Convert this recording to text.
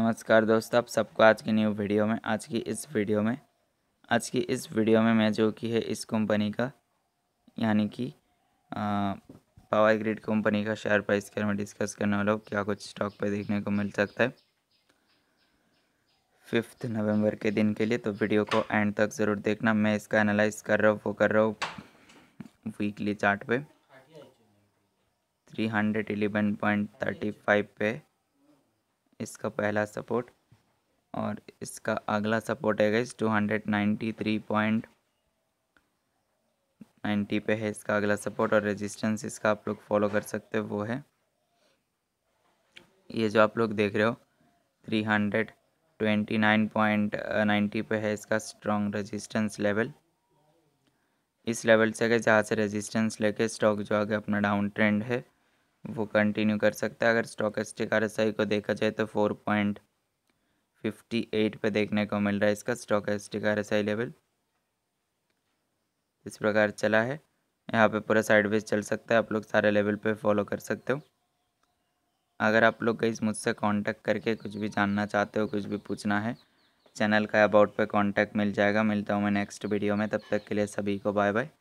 नमस्कार दोस्तों आप सबको आज की न्यू वीडियो में आज की इस वीडियो में आज की इस वीडियो में मैं जो की है इस कंपनी का यानी कि पावर ग्रिड कंपनी का शेयर प्राइस के में डिस्कस करने वाला हूँ क्या कुछ स्टॉक पर देखने को मिल सकता है फिफ्थ नवंबर के दिन के लिए तो वीडियो को एंड तक ज़रूर देखना मैं इसका एनालाइज कर रहा हूँ वो कर रहा हूँ वीकली चार्ट पे three hundred eleven point thirty five पे इसका पहला सपोर्ट और इसका अगला सपोर्ट है गैस two hundred ninety three point ninety पे है इसका अगला सपोर्ट और रेजिस्टेंस इसका आप लोग फॉलो कर सकते हो वो है ये जो आप लोग देख रहे हो three hundred twenty nine point ninety पे है इसका स्ट्रॉन्ग रेजिस्टेंस लेवल इस लेवल से अगर जहाँ से रेजिस्टेंस लेके स्टॉक जो आगे अपना डाउन ट्रेंड है वो कंटिन्यू कर सकता है अगर स्टॉकस्टिक आर को देखा जाए तो फोर पॉइंट फिफ्टी एट पर देखने को मिल रहा है इसका स्टॉकस्टिक आर लेवल इस प्रकार चला है यहाँ पे पूरा साइडवेज चल सकता है आप लोग सारे लेवल पे फॉलो कर सकते हो अगर आप लोग कहीं मुझसे कांटेक्ट करके कुछ भी जानना चाहते हो कुछ भी पूछना है चैनल का अबाउट पे कांटेक्ट मिल जाएगा मिलता हूँ मैं नेक्स्ट वीडियो में तब तक के लिए सभी को बाय बाय